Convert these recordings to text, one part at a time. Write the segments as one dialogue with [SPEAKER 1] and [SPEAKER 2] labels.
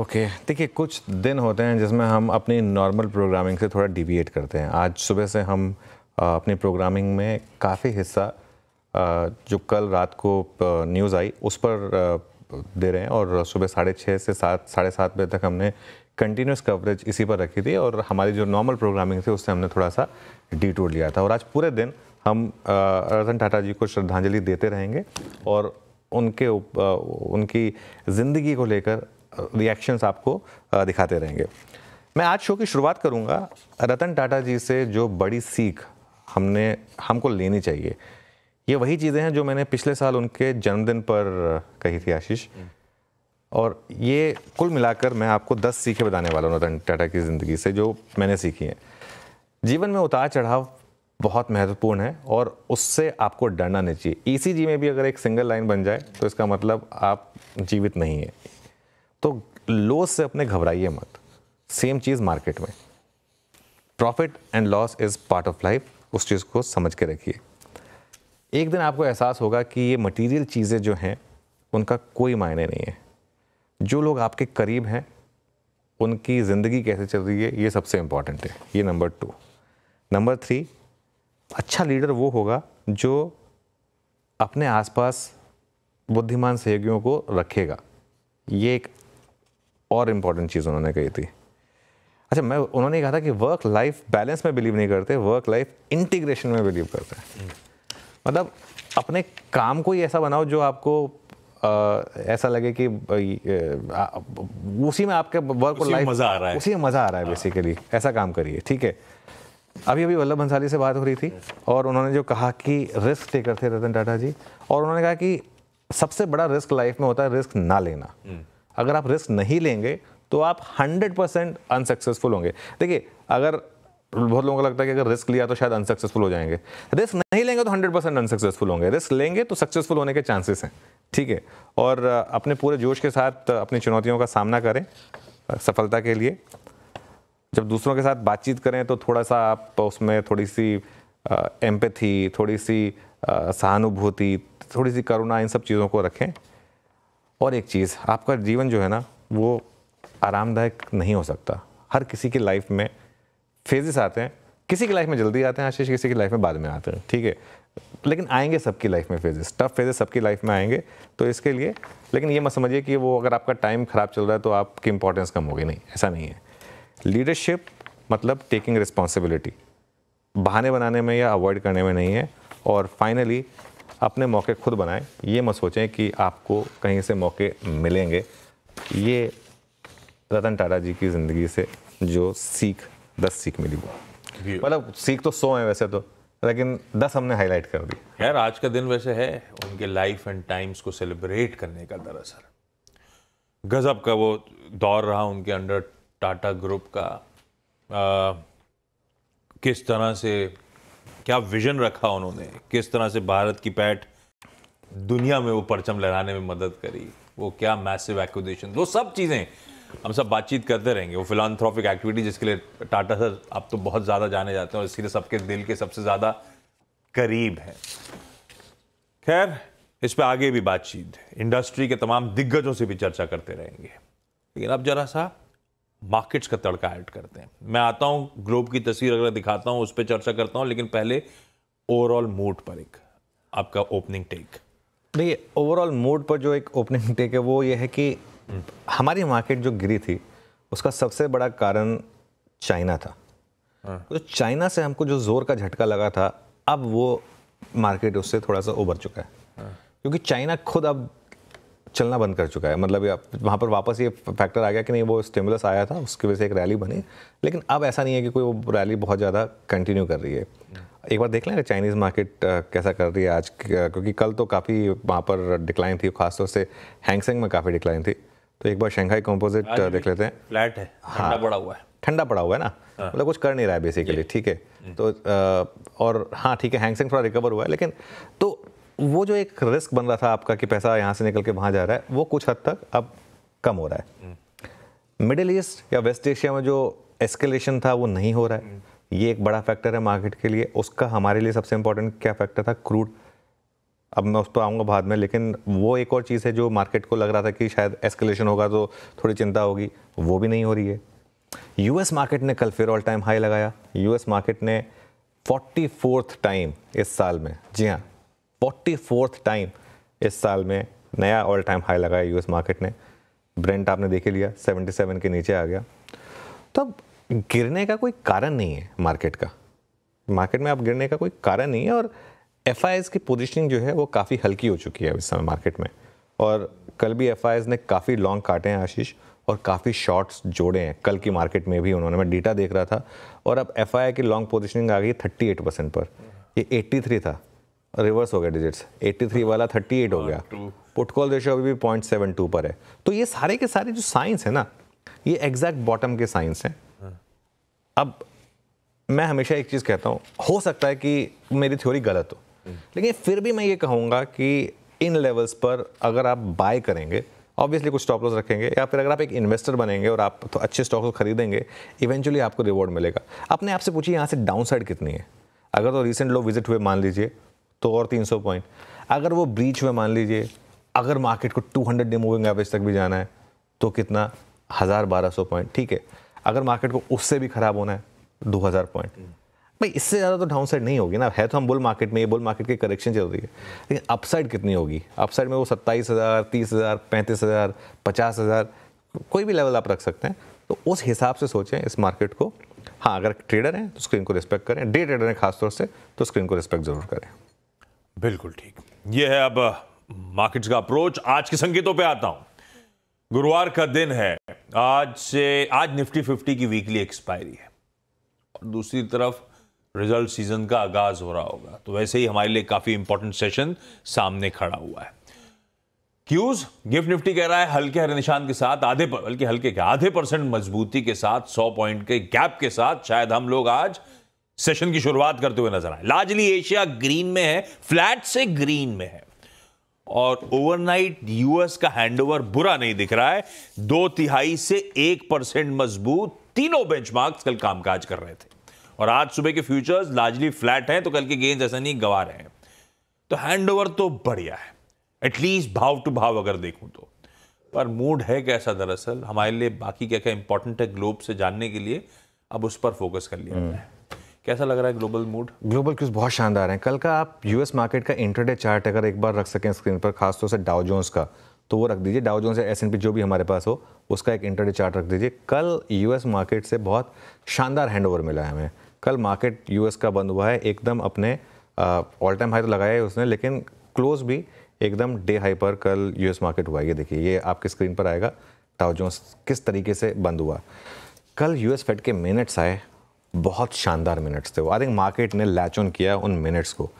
[SPEAKER 1] Okay देखिए कुछ दिन होते हैं जिसमें हम अपनी नॉर्मल प्रोग्रामिंग से थोड़ा डिविएट करते हैं आज सुबह से हम अपनी प्रोग्रामिंग में काफ़ी हिस्सा जो कल रात को न्यूज़ आई उस पर दे रहे हैं और सुबह साढ़े छः से सात साढ़े सात बजे तक हमने कंटिन्यूस कवरेज इसी पर रखी थी और हमारी जो नॉर्मल प्रोग्रामिंग थी उससे हमने थोड़ा सा डिटूर लिया था और आज पूरे दिन हम रतन टाटा जी को श्रद्धांजलि देते रहेंगे और उनके उनकी ज़िंदगी को लेकर रिएक्शंस आपको दिखाते रहेंगे मैं आज शो की शुरुआत करूंगा रतन टाटा जी से जो बड़ी सीख हमने हमको लेनी चाहिए ये वही चीज़ें हैं जो मैंने पिछले साल उनके जन्मदिन पर कही थी आशीष हम्म। और ये कुल मिलाकर मैं आपको दस सीखें बताने वाला हूँ रतन टाटा की ज़िंदगी से जो मैंने सीखी हैं जीवन में उतार चढ़ाव बहुत महत्वपूर्ण है और उससे आपको डरना नहीं चाहिए ई e में भी अगर एक सिंगल लाइन बन जाए तो इसका मतलब आप जीवित नहीं है तो लो से अपने घबराइए मत सेम चीज़ मार्केट में profit and loss is part of life उस चीज़ को समझ के रखिए एक दिन आपको एहसास होगा कि ये मटेरियल चीज़ें जो हैं उनका कोई मायने नहीं है जो लोग आपके करीब हैं उनकी ज़िंदगी कैसे चल रही है ये सबसे इम्पॉर्टेंट है ये नंबर टू नंबर थ्री अच्छा लीडर वो होगा जो अपने आसपास बुद्धिमान सहयोगियों को रखेगा ये एक और इम्पॉर्टेंट चीज़ उन्होंने कही थी अच्छा मैं उन्होंने कहा था कि वर्क लाइफ बैलेंस में बिलीव नहीं करते वर्क लाइफ इंटीग्रेशन में बिलीव करते हैं हम्म। मतलब अपने काम को ही ऐसा बनाओ जो आपको आ, ऐसा लगे कि आ, उसी में आपके वर्क और लाइफ मज़ा आ रहा है उसी में मज़ा आ रहा है बेसिकली हाँ। ऐसा काम करिए ठीक है अभी अभी वल्लभ भंसाली से बात हो रही थी और उन्होंने जो कहा कि रिस्क टेकर थे रतन टाटा जी और उन्होंने कहा कि सबसे बड़ा रिस्क लाइफ में होता है रिस्क ना लेना हम्म। अगर आप रिस्क नहीं लेंगे तो आप 100 परसेंट अनसक्सेसफुल होंगे देखिए अगर बहुत लोगों को लगता है कि अगर रिस्क लिया तो शायद अनसक्सेसफुल हो जाएंगे रिस्क नहीं लेंगे तो 100 परसेंट अनसक्सेसफुल होंगे रिस्क लेंगे तो सक्सेसफुल होने के चांसेस हैं ठीक है और अपने पूरे जोश के साथ अपनी चुनौतियों का सामना करें सफलता के लिए जब दूसरों के साथ बातचीत करें तो थोड़ा सा आप उसमें थोड़ी सी एम्पथी थोड़ी सी सहानुभूति थोड़ी सी करुणा इन सब चीज़ों को रखें और एक चीज़ आपका जीवन जो है ना वो आरामदायक नहीं हो सकता हर किसी की लाइफ में फेजेस आते हैं किसी की लाइफ में जल्दी आते हैं आशीष किसी की लाइफ में बाद में आते हैं ठीक है लेकिन आएंगे सबकी लाइफ में फेजेस टफ फेजेस सबकी लाइफ में आएंगे तो इसके लिए लेकिन ये मत समझिए कि वो अगर आपका टाइम ख़राब चल रहा है तो आपकी इंपॉर्टेंस कम होगी नहीं ऐसा नहीं है लीडरशिप मतलब टेकिंग रिस्पॉन्सिबिलिटी बहाने बनाने में या अवॉइड करने में नहीं है और फाइनली अपने मौके खुद बनाएं ये मत सोचें कि आपको कहीं से मौके मिलेंगे ये रतन टाटा जी की ज़िंदगी से जो सीख दस सीख मिली वो मतलब सीख तो सौ है वैसे तो लेकिन दस हमने हाईलाइट कर दी
[SPEAKER 2] यार आज का दिन वैसे है उनके लाइफ एंड टाइम्स को सेलिब्रेट करने का दरअसल गज़ब का वो दौर रहा उनके अंडर टाटा ग्रुप का आ, किस तरह से क्या विजन रखा उन्होंने किस तरह से भारत की पैठ दुनिया में वो परचम लहराने में मदद करी वो क्या मैसिव एक्विजिशन वो सब चीज़ें हम सब बातचीत करते रहेंगे वो फिलानथ्रॉफिक एक्टिविटी जिसके लिए टाटा सर आप तो बहुत ज़्यादा जाने जाते हैं और इसके लिए सबके दिल के सबसे ज़्यादा करीब हैं खैर इस पर आगे भी बातचीत इंडस्ट्री के तमाम दिग्गजों से भी चर्चा करते रहेंगे लेकिन अब जरा सा मार्केट्स का तड़का ऐड करते हैं मैं आता हूँ ग्लोब की तस्वीर अगर दिखाता हूँ उस पर चर्चा करता हूँ लेकिन पहले ओवरऑल मूड पर एक आपका ओपनिंग टेक
[SPEAKER 1] नहीं ओवरऑल मूड पर जो एक ओपनिंग टेक है वो ये है कि हमारी मार्केट जो गिरी थी उसका सबसे बड़ा कारण चाइना था हाँ। तो चाइना से हमको जो जोर का झटका लगा था अब वो मार्केट उससे थोड़ा सा उबर चुका है हाँ। क्योंकि चाइना खुद अब चलना बंद कर चुका है मतलब वहाँ पर वापस ये फैक्टर आ गया कि नहीं वो स्टिमुलस आया था उसकी वजह से एक रैली बनी लेकिन अब ऐसा नहीं है कि कोई वो रैली बहुत ज़्यादा कंटिन्यू कर रही है एक बार देख कि चाइनीज़ मार्केट कैसा कर रही है आज क्योंकि कल तो काफ़ी वहाँ पर डिक्लाइन थी खासतौर से हैंगसेंग में काफ़ी डिक्लाइन थी तो एक बार शंघाई कंपोजिट देख लेते हैं
[SPEAKER 2] फ्लैट है हाँ बड़ा हुआ है
[SPEAKER 1] ठंडा पड़ा हुआ है ना हाँ। मतलब कुछ कर नहीं रहा है बेसिकली ठीक है हम्म। तो और हाँ ठीक है हैंगसेंग थोड़ा रिकवर हुआ है लेकिन तो वो जो एक रिस्क बन रहा था आपका कि पैसा यहाँ से निकल के वहाँ जा रहा है वो कुछ हद तक अब कम हो रहा है हम्म। मिडिल ईस्ट या वेस्ट एशिया में जो एस्केलेशन था वो नहीं हो रहा है हम्म। ये एक बड़ा फैक्टर है मार्केट के लिए उसका हमारे लिए सबसे इम्पोर्टेंट क्या फैक्टर था क्रूड अब मैं उस पर आऊँगा बाद में लेकिन वो एक और चीज़ है जो मार्केट को लग रहा था कि शायद एस्केलेशन होगा तो थोड़ी चिंता होगी वो भी नहीं हो रही है यूएस मार्केट ने कल फिर ऑल टाइम हाई लगाया यूएस मार्केट ने फोर्टी फोर्थ टाइम इस साल में जी हाँ फोर्टी फोर्थ टाइम इस साल में नया ऑल टाइम हाई लगाया यूएस मार्केट ने ब्रेंट आपने देख ही लिया 77 के नीचे आ गया तो अब गिरने का कोई कारण नहीं है मार्केट का मार्केट में अब गिरने का कोई कारण नहीं है और एफ की पोजिशनिंग जो है वो काफ़ी हल्की हो चुकी है इस समय मार्केट में और कल भी एफ ने काफ़ी लॉन्ग काटे हैं आशीष और काफ़ी शॉर्ट्स जोड़े हैं कल की मार्केट में भी उन्होंने मैं डेटा देख रहा था और अब एफ की लॉन्ग पोजिशनिंग आ गई थर्टी एट परसेंट पर ये एट्टी थ्री था रिवर्स हो गया डिजिट्स 83 वाला 38 हो हाँ, गया पुट कॉल रेशो अभी भी 0.72 पर है तो ये सारे के सारे जो साइंस है ना ये एग्जैक्ट बॉटम के साइंस हैं हाँ। अब मैं हमेशा एक चीज़ कहता हूँ हो सकता है कि मेरी थ्योरी गलत हो हम्म। लेकिन फिर भी मैं ये कहूँगा कि इन लेवल्स पर अगर आप बाय करेंगे ऑब्वियसली कुछ स्टॉप लॉस रखेंगे या फिर अगर आप एक इन्वेस्टर बनेंगे और आप तो अच्छे स्टॉक खरीदेंगे इवेंचुअली आपको रिवॉर्ड मिलेगा अपने आप से पूछिए यहाँ से डाउन साइड कितनी है अगर तो रिसेंट लोग विजिट हुए मान लीजिए तो और 300 पॉइंट अगर वो ब्रीच में मान लीजिए अगर मार्केट को 200 डे मूविंग एवरेज तक भी जाना है तो कितना हज़ार बारह सौ पॉइंट ठीक है अगर मार्केट को उससे भी ख़राब होना है दो हज़ार पॉइंट हम्म। भाई इससे ज़्यादा तो डाउन साइड नहीं होगी ना है तो हम बुल मार्केट में ये बुल मार्केट की करेक्शन चल रही है लेकिन अपसाइड कितनी होगी अपसाइड में वो सत्ताईस हज़ार तीस हज़ार पैंतीस हज़ार पचास हज़ार कोई भी लेवल आप रख सकते हैं तो उस हिसाब से सोचें इस मार्केट को हाँ अगर ट्रेडर हैं तो स्क्रीन को रिस्पेक्ट करें डे ट्रेडर हैं खासतौर से तो स्क्रीन को रिस्पेक्ट ज़रूर करें बिल्कुल ठीक
[SPEAKER 2] ये है अब मार्केट्स का अप्रोच आज के संकेतों पे आता हूं गुरुवार का दिन है आज से आज निफ्टी फिफ्टी की वीकली एक्सपायरी है और दूसरी तरफ रिजल्ट सीजन का आगाज हो रहा होगा तो वैसे ही हमारे लिए काफी इंपॉर्टेंट सेशन सामने खड़ा हुआ है क्यूज गिफ्ट निफ्टी कह रहा है हल्के हरे निशान के साथ आधे बल्कि हल्के के आधे परसेंट मजबूती के साथ सौ पॉइंट के गैप के साथ शायद हम लोग आज सेशन की शुरुआत करते हुए नजर आए लार्जली एशिया ग्रीन में है फ्लैट से ग्रीन में है और ओवरनाइट यूएस का हैंडओवर बुरा नहीं दिख रहा है दो तिहाई से एक परसेंट मजबूत तीनों बेंचमार्क्स कल कामकाज कर रहे थे और आज सुबह के फ्यूचर्स लार्जली फ्लैट हैं तो कल के गेंद ऐसा नहीं गवा रहे हैं तो हैंडओवर तो बढ़िया है एटलीस्ट भाव टू भाव अगर देखूं तो पर मूड है कैसा दरअसल हमारे लिए बाकी क्या क्या इंपॉर्टेंट है ग्लोब से जानने के लिए अब उस पर फोकस कर लिया है कैसा लग रहा है ग्लोबल मूड
[SPEAKER 1] ग्लोबल क्यूज बहुत शानदार हैं कल का आप यूएस मार्केट का इंटरडे चार्ट अगर एक बार रख सकें स्क्रीन पर खासतौर से डाउ जोन्स का तो वो रख दीजिए डाउ जोन्स या एस जो भी हमारे पास हो उसका एक इंटरडे चार्ट रख दीजिए कल यूएस मार्केट से बहुत शानदार हैंड मिला है हमें कल मार्केट यूएस का बंद हुआ है एकदम अपने ऑल टाइम हाई तो लगाया है उसने लेकिन क्लोज भी एकदम डे हाई पर कल यूएस मार्केट हुआ ये देखिए ये आपके स्क्रीन पर आएगा डाउ जोन्स किस तरीके से बंद हुआ कल यूएस फेड के मिनट्स आए बहुत शानदार मिनट्स थे वो आई थिंक मार्केट ने लैच ऑन किया उन मिनट्स को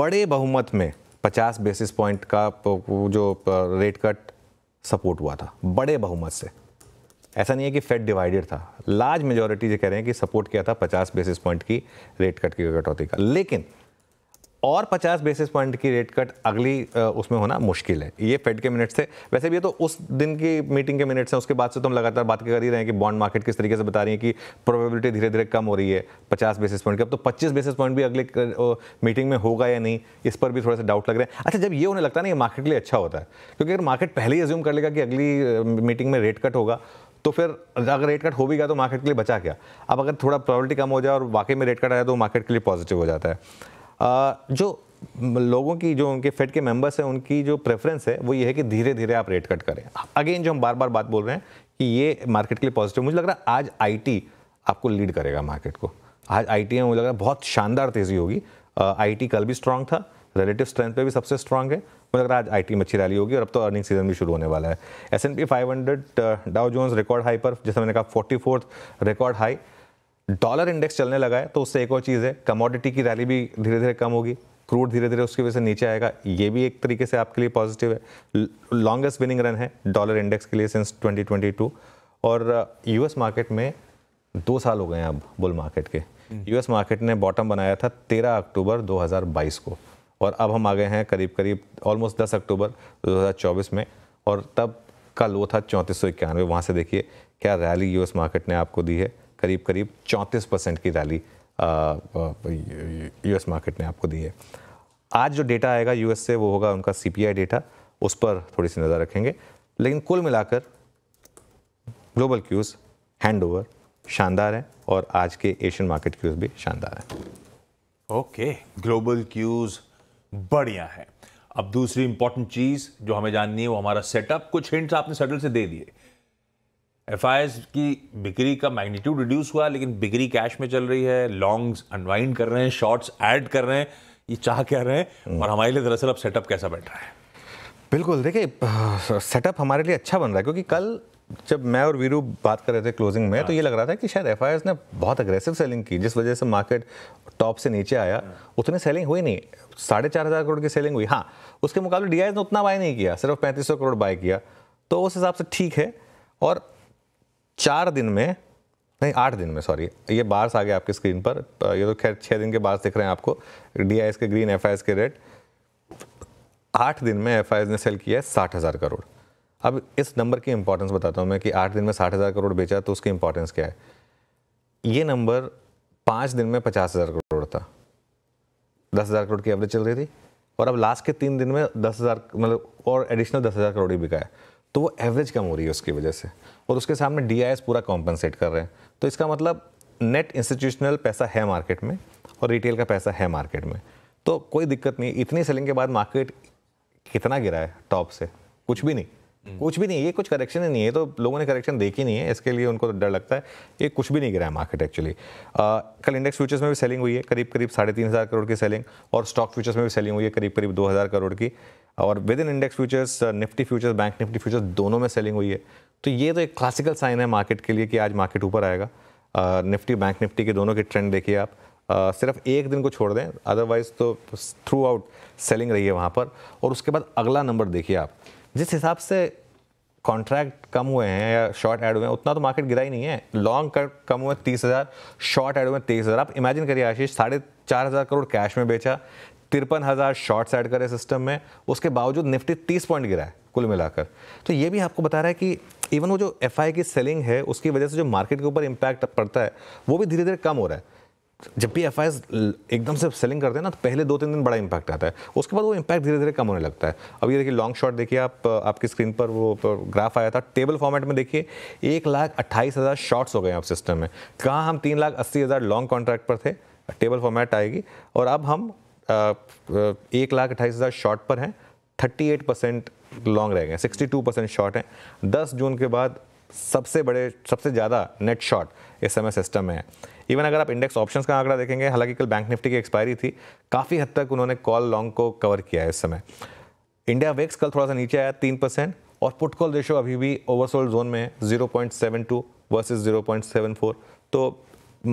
[SPEAKER 1] बड़े बहुमत में 50 बेसिस पॉइंट का जो रेट कट सपोर्ट हुआ था बड़े बहुमत से ऐसा नहीं है कि फेड डिवाइडेड था लार्ज मेजोरिटी जो कह रहे हैं कि सपोर्ट किया था 50 बेसिस पॉइंट की रेट कट की कटौती का लेकिन और 50 बेसिस पॉइंट की रेट कट अगली उसमें होना मुश्किल है ये फेड के मिनट्स से वैसे भी ये तो उस दिन की मीटिंग के मिनट्स हैं उसके बाद से तो हम लगातार बात कर ही रहे हैं कि बॉन्ड मार्केट किस तरीके से बता रही है कि प्रोबेबिलिटी धीरे धीरे कम हो रही है पचास बेसिस पॉइंट की अब तो पच्चीस बेसिस पॉइंट भी अगले मीटिंग में होगा या नहीं इस पर भी थोड़ा सा डाउट लग रहे हैं अच्छा जब ये होने लगता है ना ये मार्केट के लिए अच्छा होता है क्योंकि अगर मार्केट पहले ही एज्यूम कर लेगा कि अगली मीटिंग में रेट कट होगा तो फिर अगर रेट कट हो भी गया तो मार्केट के लिए बचा क्या अब अगर थोड़ा प्रॉबलिटी कम हो जाए और वाकई में रेट कट आया तो मार्केट के लिए पॉजिटिव हो जाता है जो लोगों की जो उनके फेड के मेंबर्स हैं उनकी जो प्रेफरेंस है वो ये है कि धीरे धीरे आप रेट कट करें अगेन जो हम बार बार बात बोल रहे हैं कि ये मार्केट के लिए पॉजिटिव मुझे लग रहा है आज आईटी आपको लीड करेगा मार्केट को आज आई टी में मुझे लग रहा है बहुत शानदार तेज़ी होगी आई टी कल भी स्ट्रांग था रिलेटिव स्ट्रेंथ पे भी सबसे स्ट्रांग है मुझे लग रहा है आज आई टी में अच्छी रैली होगी और अब तो अर्निंग सीजन भी शुरू होने वाला है S N P five hundred Dow Jones record high पर जैसे मैंने कहा forty fourth record high dollar index चलने लगा है तो उससे एक और चीज़ है कमोडिटी की रैली भी धीरे धीरे कम होगी क्रूड धीरे धीरे उसकी वजह से नीचे आएगा ये भी एक तरीके से आपके लिए पॉजिटिव है लॉन्गेस्ट विनिंग रन है डॉलर इंडेक्स के लिए सिंस 2022 और यूएस uh, मार्केट में दो साल हो गए हैं अब बुल मार्केट के यूएस हम्म। मार्केट ने बॉटम बनाया था 13 अक्टूबर 2022 को और अब हम आ गए हैं करीब करीब ऑलमोस्ट 10 अक्टूबर 2024 में और तब का लो था चौंतीस सौ इक्यानवे वहाँ से देखिए क्या रैली यूएस मार्केट ने आपको दी है करीब करीब चौंतीस परसेंट की रैली यूएस मार्केट ने आपको दी है आज जो डेटा आएगा यूएस से वो होगा उनका सीपीआई डेटा उस पर थोड़ी सी नज़र रखेंगे लेकिन कुल मिलाकर ग्लोबल क्यूज़ हैंड ओवर शानदार है और आज के एशियन मार्केट क्यूज़ भी शानदार है
[SPEAKER 2] ओके ग्लोबल क्यूज़ बढ़िया है अब दूसरी इंपॉर्टेंट चीज़ जो हमें जाननी है वो हमारा सेटअप कुछ हिंट्स आपने सटल से दे दिए एफ की बिक्री का मैग्नीट्यूड रिड्यूस हुआ लेकिन बिक्री कैश में चल रही है लॉन्ग्स अनवाइंड कर रहे हैं शॉर्ट्स ऐड कर रहे हैं ये चाह क्या रहे हैं हम्म। और हमारे लिए दरअसल अब सेटअप कैसा बैठ रहा है
[SPEAKER 1] बिल्कुल देखिए सेटअप हमारे लिए अच्छा बन रहा है क्योंकि कल जब मैं और वीरू बात कर रहे थे क्लोजिंग में तो हाँ। ये लग रहा था कि शायद एफ ने बहुत अग्रेसिव सेलिंग की जिस वजह से मार्केट टॉप से नीचे आया हाँ। उतनी सेलिंग हुई नहीं साढ़े चार हज़ार करोड़ की सेलिंग हुई हाँ उसके मुकाबले डी ने उतना बाय नहीं किया सिर्फ पैंतीस करोड़ बाय किया तो उस हिसाब से ठीक है और चार दिन में नहीं आठ दिन में सॉरी ये बार्स आ गया आपकी स्क्रीन पर ये तो खैर छः दिन के बार्स दिख रहे हैं आपको डी के ग्रीन एफ के रेट आठ दिन में एफ ने सेल किया है साठ हज़ार करोड़ अब इस नंबर की इंपॉर्टेंस बताता हूँ मैं कि आठ दिन में साठ हज़ार करोड़ बेचा तो उसकी इंपॉर्टेंस क्या है ये नंबर पाँच दिन में पचास हज़ार करोड़ था दस हज़ार करोड़ की एवरेज चल रही थी और अब लास्ट के तीन दिन में दस हज़ार मतलब और एडिशनल दस हज़ार करोड़ ही बिका है तो वो एवरेज कम हो रही है उसकी वजह से और उसके सामने डी पूरा कॉम्पनसेट कर रहे हैं तो इसका मतलब नेट इंस्टीट्यूशनल पैसा है मार्केट में और रिटेल का पैसा है मार्केट में तो कोई दिक्कत नहीं इतनी सेलिंग के बाद मार्केट कितना गिरा है टॉप से कुछ भी नहीं हम्म। कुछ भी नहीं ये कुछ करेक्शन ही नहीं है तो लोगों ने करेक्शन देखी नहीं है इसके लिए उनको तो डर लगता है ये कुछ भी नहीं गिरा है मार्केट एक्चुअली कल इंडेक्स फ्यूचर्स में भी सेलिंग हुई है करीब करीब साढ़े तीन हज़ार करोड़ की सेलिंग और स्टॉक फ्यूचर्स में भी सेलिंग हुई है करीब करीब दो हज़ार करोड़ की और within index futures Nifty futures bank Nifty futures दोनों में सेलिंग हुई है तो ये तो एक क्लासिकल साइन है मार्केट के लिए कि आज मार्केट ऊपर आएगा निफ्टी बैंक निफ्टी के दोनों के ट्रेंड देखिए आप uh, सिर्फ एक दिन को छोड़ दें अदरवाइज तो थ्रू आउट सेलिंग रही है वहाँ पर और उसके बाद अगला नंबर देखिए आप जिस हिसाब से कॉन्ट्रैक्ट कम हुए हैं या शॉर्ट ऐड हुए हैं उतना तो मार्केट गिरा ही नहीं है लॉन्ग कट कम हुए तीस हज़ार शॉर्ट ऐड हुए तेईस हज़ार आप इमेजिन करिए आशीष साढ़े चार हज़ार करोड़ कैश में बेचा तिरपन हज़ार शॉर्ट्स ऐड करे सिस्टम में उसके बावजूद निफ्टी तीस पॉइंट गिरा है कुल मिलाकर तो ये भी आपको बता रहा है कि इवन वो जो एफ की सेलिंग है उसकी वजह से जो मार्केट के ऊपर इम्पैक्ट पड़ता है वो भी धीरे धीरे कम हो रहा है जब भी एफ एकदम से सेलिंग करते हैं ना तो पहले दो तीन दिन बड़ा इम्पैक्ट आता है उसके बाद वो इम्पैक्ट धीरे धीरे कम होने लगता है अब ये देखिए लॉन्ग शॉट देखिए आप आपकी स्क्रीन पर वो ग्राफ आया था टेबल फॉर्मेट में देखिए एक लाख अट्ठाईस हज़ार शॉर्ट्स हो गए आप सिस्टम में कहाँ हम तीन लाख अस्सी हज़ार लॉन्ग कॉन्ट्रैक्ट पर थे टेबल फॉर्मेट आएगी और अब हम एक लाख अट्ठाईस हज़ार शॉर्ट पर हैं 38 परसेंट लॉन्ग रह गए 62 परसेंट शॉर्ट हैं 10 जून के बाद सबसे बड़े सबसे ज़्यादा नेट शॉर्ट इस समय सिस्टम में है इवन अगर आप इंडेक्स ऑप्शंस का आंकड़ा देखेंगे हालांकि कल बैंक निफ्टी की एक्सपायरी थी काफ़ी हद तक उन्होंने कॉल लॉन्ग को कवर किया है इस समय इंडिया वेक्स कल थोड़ा सा नीचे आया तीन परसेंट और पुट कॉल रेशो अभी भी ओवरसोल्ड जोन में है zero point seven two versus zero point seven four तो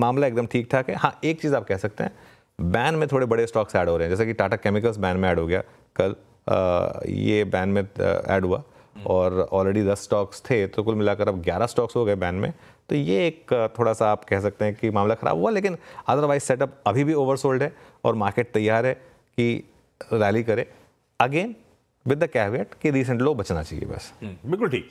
[SPEAKER 1] मामला एकदम ठीक ठाक है हाँ एक चीज़ आप कह सकते हैं बैन में थोड़े बड़े स्टॉक्स ऐड हो रहे हैं जैसे कि टाटा केमिकल्स बैन में ऐड हो गया कल आ, ये बैन में ऐड हुआ और ऑलरेडी दस स्टॉक्स थे तो कुल मिलाकर अब ग्यारह स्टॉक्स हो गए बैन में तो ये एक थोड़ा सा आप कह सकते हैं कि मामला ख़राब हुआ लेकिन अदरवाइज सेटअप अभी भी ओवरसोल्ड है और मार्केट तैयार है कि रैली करे अगेन विद द कैवियट कि रिसेंट लो बचना चाहिए बस
[SPEAKER 2] हम्म, बिल्कुल ठीक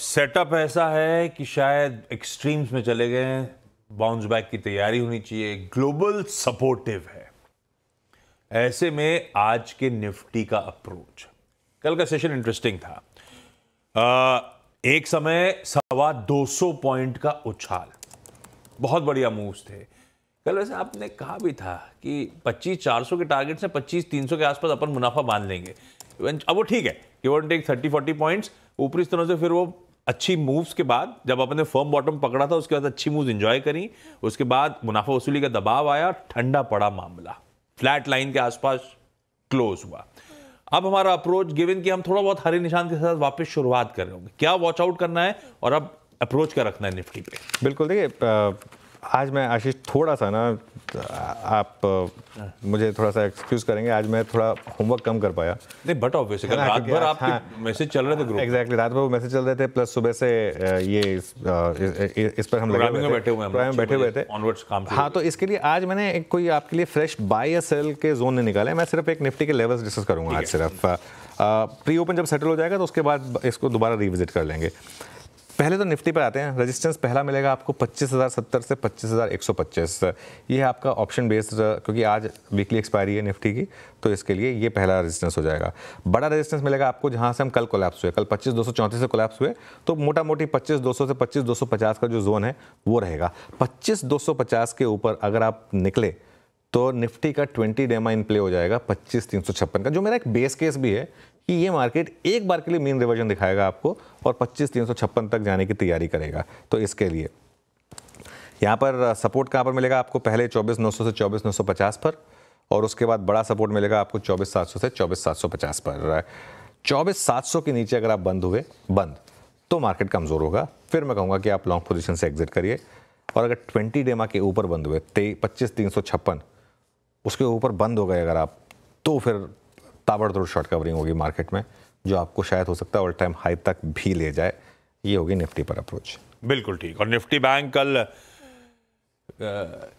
[SPEAKER 2] सेटअप ऐसा है कि शायद एक्सट्रीम्स में चले गए बाउंस बैक की तैयारी होनी चाहिए ग्लोबल सपोर्टिव है ऐसे में आज के निफ्टी का अप्रोच कल का सेशन इंटरेस्टिंग था आ, एक समय सवा 200 पॉइंट का उछाल बहुत बढ़िया मूव्स थे कल वैसे आपने कहा भी था कि 25 400 के टारगेट से 25 300 के आसपास अपन मुनाफा बांध लेंगे अब वो ठीक है कि वो टेक 30 40 पॉइंट्स ऊपरी स्तरों से फिर वो अच्छी मूव्स के बाद जब अपने फर्म बॉटम पकड़ा था उसके बाद अच्छी मूव्स इंजॉय करी उसके बाद मुनाफा वसूली का दबाव आया ठंडा पड़ा मामला फ्लैट लाइन के आसपास क्लोज हुआ अब हमारा अप्रोच गिवन कि हम थोड़ा बहुत हरे निशान के साथ वापस शुरुआत कर रहे होंगे क्या वॉच आउट करना है और अब अप्रोच क्या रखना है निफ्टी पे
[SPEAKER 1] बिल्कुल देखिए आज मैं आशीष थोड़ा सा ना आप मुझे थोड़ा सा एक्सक्यूज करेंगे आज मैं थोड़ा होमवर्क कम कर पाया
[SPEAKER 2] नहीं बट ऑब्वियस रात भर आप
[SPEAKER 1] मैसेज हाँ। चल रहे थे ग्रुप एग्जैक्टली रात भर वो मैसेज चल रहे थे प्लस सुबह से ये इस, इस, इस पर हम लगे बैठे हुए हैं बैठे हुए थे ऑनवर्ड्स काम हाँ तो इसके लिए आज मैंने एक कोई आपके लिए फ्रेश बाय या सेल के जोन नहीं निकाले मैं सिर्फ एक निफ्टी के लेवल्स डिस्कस करूंगा आज सिर्फ प्री ओपन जब सेटल हो जाएगा तो उसके बाद इसको दोबारा रिविजिट कर लेंगे पहले तो निफ्टी पर आते हैं रेजिस्टेंस पहला मिलेगा आपको 25,070 से 25,125 ये है आपका ऑप्शन बेस्ड क्योंकि आज वीकली एक्सपायरी है निफ्टी की तो इसके लिए ये पहला रेजिस्टेंस हो जाएगा बड़ा रेजिस्टेंस मिलेगा आपको जहाँ से हम कल कोलैप्स हुए कल पच्चीस चौंतीस से कोलैप्स हुए तो मोटा मोटी सौ से पचास का जो जोन है वो रहेगा पचास के ऊपर अगर आप निकले तो निफ्टी का 20 डेमा इन प्ले हो जाएगा पच्चीस तीन का जो मेरा एक बेस केस भी है कि ये मार्केट एक बार के लिए मीन रिवर्जन दिखाएगा आपको और पच्चीस तीन सौ छप्पन तक जाने की तैयारी करेगा तो इसके लिए यहाँ पर सपोर्ट कहाँ पर मिलेगा आपको पहले चौबीस नौ सौ से चौबीस नौ सौ पचास पर और उसके बाद बड़ा सपोर्ट मिलेगा आपको चौबीस सात सौ से चौबीस सात सौ पचास पर चौबीस सात सौ के नीचे अगर आप बंद हुए बंद तो मार्केट कमज़ोर होगा फिर मैं कहूँगा कि आप लॉन्ग पोजिशन से एग्जिट करिए और अगर ट्वेंटी डेमा के ऊपर बंद हुए पच्चीस तीन सौ छप्पन उसके ऊपर बंद हो गए अगर आप तो फिर ताबड़तोड़ शॉर्ट कवरिंग होगी मार्केट में जो आपको शायद हो सकता है ऑल टाइम हाई तक भी ले जाए ये होगी निफ्टी पर अप्रोच
[SPEAKER 2] बिल्कुल ठीक और निफ्टी बैंक कल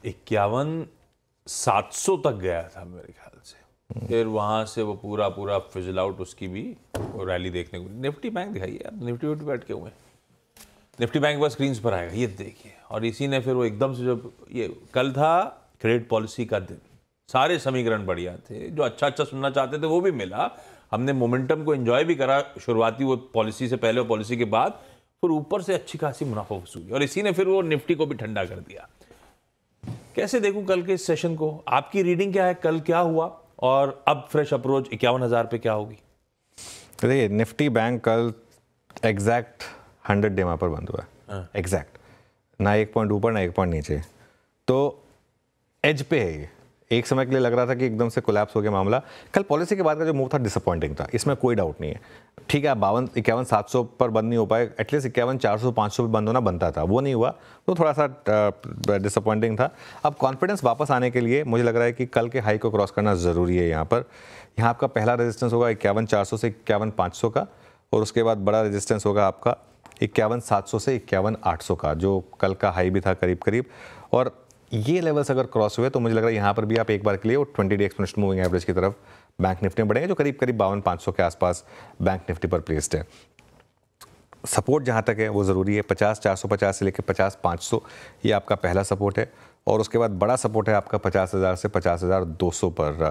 [SPEAKER 2] इक्यावन सात सौ तक गया था मेरे ख्याल से हम्म। फिर वहाँ से वो पूरा पूरा फिजल आउट उसकी भी रैली देखने को निफ्टी बैंक दिखाइए आप निफ्टी विफ्टी बैठ के हुए निफ्टी बैंक बस स्क्रीन पर आएगा ये देखिए और इसी ने फिर वो एकदम से जब ये कल था क्रेडिट पॉलिसी का दिन सारे समीकरण बढ़िया थे जो अच्छा अच्छा सुनना चाहते थे वो भी मिला हमने मोमेंटम को एंजॉय भी करा शुरुआती वो पॉलिसी से पहले और पॉलिसी के बाद फिर ऊपर से अच्छी खासी मुनाफा वसूली और इसी ने फिर वो निफ्टी को भी ठंडा कर दिया कैसे देखूं कल के इस सेशन को आपकी रीडिंग क्या है कल क्या हुआ और अब फ्रेश अप्रोच इक्यावन हज़ार पे क्या होगी
[SPEAKER 1] देखिए निफ्टी बैंक कल एग्जैक्ट हंड्रेड डेमा पर बंद हुआ है एग्जैक्ट हाँ। ना एक पॉइंट ऊपर ना एक पॉइंट नीचे तो एज पे है ये एक समय के लिए लग रहा था कि एकदम से कोलैप्स हो गया मामला कल पॉलिसी के बाद का जो मूव था डिसअपॉइंटिंग था इसमें कोई डाउट नहीं है ठीक है बावन इक्यावन सात सौ पर बंद नहीं हो पाए एटलीस्ट इक्यावन चार सौ पाँच सौ पर बंद होना बनता था वो नहीं हुआ तो थोड़ा सा डिसअपॉइंटिंग था अब कॉन्फिडेंस वापस आने के लिए मुझे लग रहा है कि कल के हाई को क्रॉस करना ज़रूरी है यहाँ पर यहाँ आपका पहला रजिस्टेंस होगा इक्यावन चार सौ से इक्यावन पाँच सौ का और उसके बाद बड़ा रजिस्टेंस होगा आपका इक्यावन सात सौ से इक्यावन आठ सौ का जो कल का हाई भी था करीब करीब और ये लेवल्स अगर क्रॉस हुए तो मुझे लग रहा है यहाँ पर भी आप एक बार के लिए twenty day exponential moving average की तरफ बैंक निफ्टी में बढ़ेंगे जो करीब करीब बावन पाँच सौ के आसपास बैंक निफ्टी पर प्लेस्ड है सपोर्ट जहाँ तक है वो ज़रूरी है पचास चार सौ पचास से लेकर पचास पाँच सौ ये आपका पहला सपोर्ट है और उसके बाद बड़ा सपोर्ट है आपका पचास हज़ार से पचास हज़ार दो सौ पर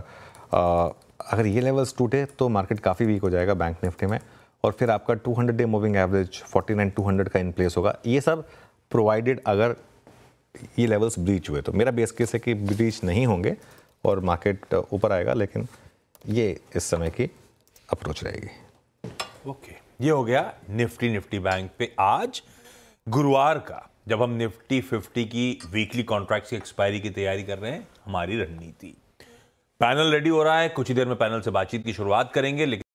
[SPEAKER 1] आ, अगर ये लेवल्स टूटे तो मार्केट काफ़ी वीक हो जाएगा बैंक निफ्टी में और फिर आपका two hundred day moving average forty nine two hundred का इन प्लेस होगा ये सब प्रोवाइडेड अगर ये लेवल्स ब्रीच हुए तो मेरा बेस केस है कि ब्रीच नहीं होंगे और मार्केट uh, ऊपर आएगा लेकिन ये इस समय की अप्रोच रहेगी ओके
[SPEAKER 2] okay. ये हो गया निफ्टी निफ्टी बैंक पे आज गुरुवार का जब हम निफ्टी फिफ्टी की वीकली कॉन्ट्रैक्ट की एक्सपायरी की तैयारी कर रहे हैं हमारी रणनीति पैनल रेडी हो रहा है कुछ ही देर में पैनल से बातचीत की शुरुआत करेंगे लेकिन